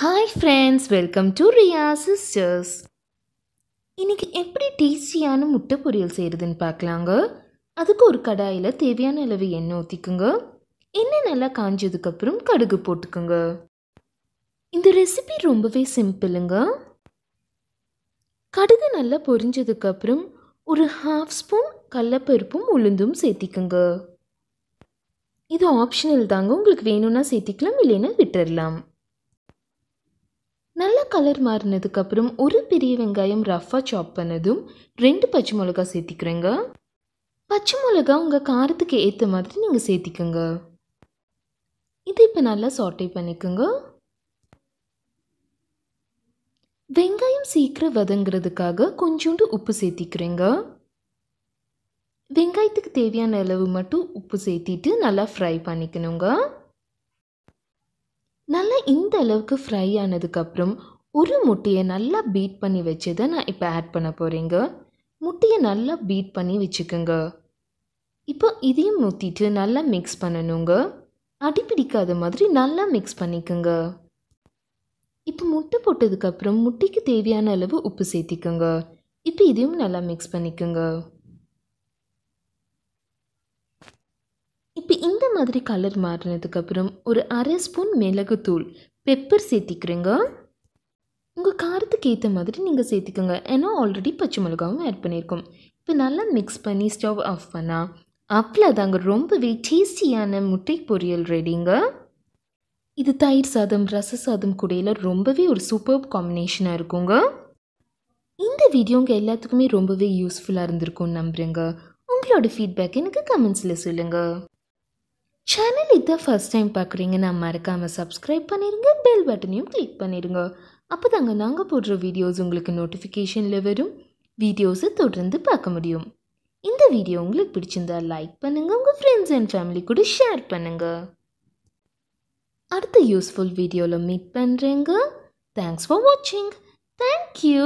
hi friends welcome to Riya sisters இன்றைக்கி எப்படி டேஸ்டியான முட்டை பொரியல் செய்கிறதுன்னு பார்க்கலாங்க அதுக்கு ஒரு கடாயில் தேவையான அளவு எண்ணெய் ஊற்றிக்குங்க எண்ணெய் நல்லா காஞ்சதுக்கப்புறம் கடுகு போட்டுக்குங்க இந்த ரெசிபி ரொம்பவே சிம்பிளுங்க கடுகு நல்லா பொரிஞ்சதுக்கப்புறம் ஒரு ஹாஃப் ஸ்பூன் கடலப்பருப்பும் உளுந்தும் சேர்த்திக்குங்க இது ஆப்ஷனல் தாங்க உங்களுக்கு வேணும்னா சேர்த்திக்கலாம் இல்லைன்னா விட்டுடலாம் கலர் மாறினதுக்கப்புறம் ஒரு பெரிய வெங்காயம் ரஃபா சாப் பண்ணதும் ரெண்டு பச்சை மிளகா சேர்த்திக்கிறேங்க பச்சை மிளகா உங்கள் காரத்துக்கு ஏற்ற மாதிரி நீங்கள் சேர்த்திக்கோங்க இதை இப்போ நல்லா சாட்டை பண்ணிக்கோங்க வெங்காயம் சீக்கிரம் வதங்கிறதுக்காக கொஞ்சோண்டு உப்பு சேர்த்திக்கிறேங்க வெங்காயத்துக்கு தேவையான அளவு மட்டும் உப்பு சேர்த்திட்டு நல்லா ஃப்ரை பண்ணிக்கணுங்க நல்லா இந்த அளவுக்கு ஃப்ரை ஆனதுக்கப்புறம் ஒரு முட்டையை நல்லா பீட் பண்ணி வச்சதை நான் இப்போ ஆட் பண்ண போகிறேங்க முட்டையை நல்லா பீட் பண்ணி வச்சுக்கோங்க இப்போ இதையும் ஊற்றிட்டு நல்லா மிக்ஸ் பண்ணணுங்க அடிப்பிடிக்காத மாதிரி நல்லா மிக்ஸ் பண்ணிக்கோங்க இப்போ முட்டை போட்டதுக்கப்புறம் முட்டைக்கு தேவையான அளவு உப்பு சேர்த்திக்கோங்க இப்போ இதையும் நல்லா மிக்ஸ் பண்ணிக்கோங்க இப்போ இந்த மாதிரி கலர் மாறினதுக்கப்புறம் ஒரு அரை ஸ்பூன் மிளகுத்தூள் பெப்பர் சேர்த்திக்கிறேங்க உங்கள் காரத்துக்கு ஏற்ற மாதிரி நீங்கள் சேர்த்துக்கோங்க ஏன்னா ஆல்ரெடி பச்சை மிளகாவும் ஆட் பண்ணியிருக்கோம் இப்போ நல்லா மிக்ஸ் பண்ணி ஸ்டவ் ஆஃப் பண்ணால் அவ்வளோதாங்க ரொம்பவே டேஸ்டியான முட்டை பொரியல் ரெடிங்க இது தயிர் சாதம் ரச சாதம் கூடையில் ரொம்பவே ஒரு சூப்பர் காம்பினேஷனாக இருக்குங்க இந்த வீடியோ உங்கள் எல்லாத்துக்குமே ரொம்பவே யூஸ்ஃபுல்லாக இருந்திருக்கும்னு நம்புகிறேங்க உங்களோட ஃபீட்பேக் எனக்கு கமெண்ட்ஸில் சொல்லுங்கள் சேனல் இதான் ஃபஸ்ட் டைம் பார்க்குறீங்க நான் மறக்காமல் சப்ஸ்கிரைப் பண்ணிடுங்க பெல் பட்டனையும் கிளிக் பண்ணிடுங்க அப்போ தாங்க நாங்கள் போடுற வீடியோஸ் உங்களுக்கு நோட்டிஃபிகேஷனில் வரும் வீடியோஸை தொடர்ந்து பார்க்க முடியும் இந்த வீடியோ உங்களுக்கு பிடிச்சிருந்தா லைக் பண்ணுங்கள் உங்கள் ஃப்ரெண்ட்ஸ் அண்ட் ஃபேமிலி கூட ஷேர் பண்ணுங்கள் அடுத்த யூஸ்ஃபுல் வீடியோவில் மீட் பண்ணுறேங்க தேங்க்ஸ் ஃபார் வாட்சிங் தேங்க்யூ